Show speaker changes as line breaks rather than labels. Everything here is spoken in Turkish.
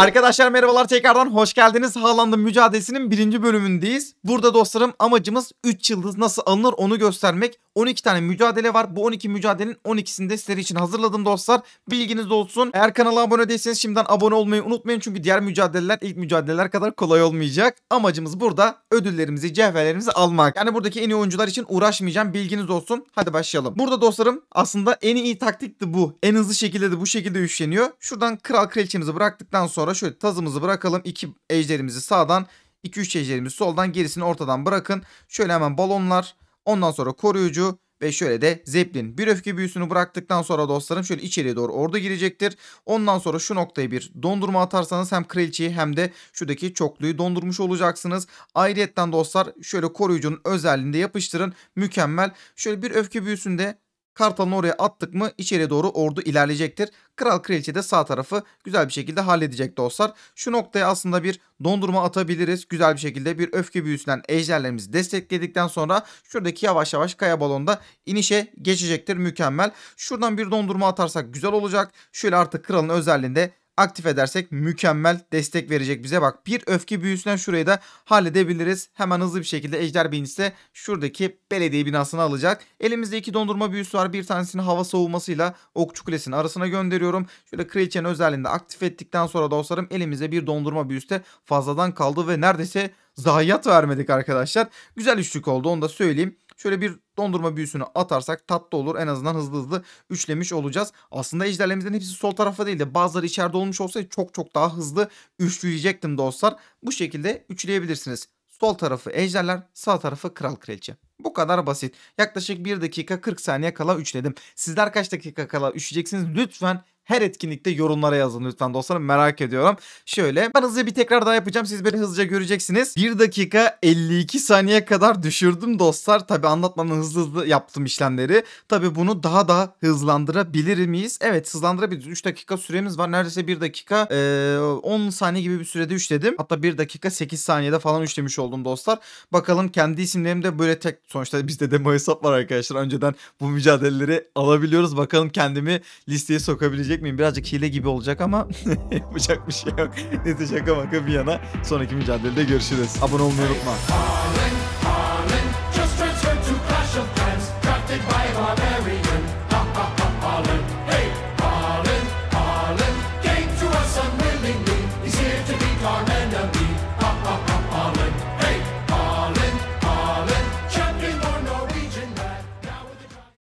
Arkadaşlar merhabalar tekrardan hoş geldiniz. Haaland'ın mücadelesinin birinci bölümündeyiz. Burada dostlarım amacımız 3 yıldız nasıl alınır onu göstermek. 12 tane mücadele var. Bu 12 mücadelenin 12'sini de sizler için hazırladım dostlar. Bilginiz olsun. Eğer kanala abone değilseniz şimdiden abone olmayı unutmayın. Çünkü diğer mücadeleler ilk mücadeleler kadar kolay olmayacak. Amacımız burada ödüllerimizi, cevherlerimizi almak. Yani buradaki en iyi oyuncular için uğraşmayacağım. Bilginiz olsun. Hadi başlayalım. Burada dostlarım aslında en iyi taktikti bu. En hızlı şekilde de bu şekilde üşleniyor. Şuradan kral kraliçemizi bıraktıktan sonra şöyle tazımızı bırakalım. İki ejderimizi sağdan, iki üç ejderimizi soldan gerisini ortadan bırakın. Şöyle hemen balonlar Ondan sonra koruyucu ve şöyle de Zeppelin bir öfke büyüsünü bıraktıktan sonra dostlarım şöyle içeriye doğru ordu girecektir. Ondan sonra şu noktaya bir dondurma atarsanız hem kraliçeyi hem de şuradaki çokluyu dondurmuş olacaksınız. Ayrıyetten dostlar şöyle koruyucunun de yapıştırın mükemmel. Şöyle bir öfke büyüsünde Kartal'ını oraya attık mı içeriye doğru ordu ilerleyecektir. Kral kraliçe de sağ tarafı güzel bir şekilde halledecek dostlar. Şu noktaya aslında bir dondurma atabiliriz. Güzel bir şekilde bir öfke büyüsünden ejderlerimizi destekledikten sonra şuradaki yavaş yavaş kaya balonda inişe geçecektir. Mükemmel. Şuradan bir dondurma atarsak güzel olacak. Şöyle artık kralın özelliğinde aktif edersek mükemmel destek verecek bize. Bak bir öfke büyüsünden şurayı da halledebiliriz. Hemen hızlı bir şekilde Ejder Binisi de şuradaki belediye binasını alacak. Elimizde iki dondurma büyüsü var. Bir tanesini hava soğumasıyla okçu kulesinin arasına gönderiyorum. Şöyle kraliçenin özelliğini aktif ettikten sonra dostlarım elimizde bir dondurma büyüsü de fazladan kaldı ve neredeyse zayiat vermedik arkadaşlar. Güzel üçlük oldu onu da söyleyeyim. Şöyle bir dondurma büyüsünü atarsak tatlı olur. En azından hızlı hızlı üçlemiş olacağız. Aslında ejderlerimizden hepsi sol tarafa değil de bazıları içeride olmuş olsaydı çok çok daha hızlı üçleyecektim dostlar. Bu şekilde üçleyebilirsiniz. Sol tarafı ejderler, sağ tarafı kral kraliçe. Bu kadar basit. Yaklaşık 1 dakika 40 saniye kala üçledim. Sizler kaç dakika kala üçleyeceksiniz? Lütfen her etkinlikte yorumlara yazın lütfen dostlarım merak ediyorum. Şöyle ben hızlı bir tekrar daha yapacağım siz beni hızlıca göreceksiniz. 1 dakika 52 saniye kadar düşürdüm dostlar. Tabi anlatmanın hızlı hızlı yaptım işlemleri. Tabi bunu daha da hızlandırabilir miyiz? Evet hızlandırabiliriz. 3 dakika süremiz var. Neredeyse 1 dakika e, 10 saniye gibi bir sürede üşledim Hatta 1 dakika 8 saniyede falan üşlemiş oldum dostlar. Bakalım kendi isimlerim de böyle tek sonuçta bizde demo hesap var arkadaşlar. Önceden bu mücadeleleri alabiliyoruz. Bakalım kendimi listeye sokabilecek yapabilecek miyim? Birazcık hile gibi olacak ama yapacak bir şey yok. Neyse şaka maka bir yana. Sonraki mücadelede görüşürüz. Abone olmayı unutma.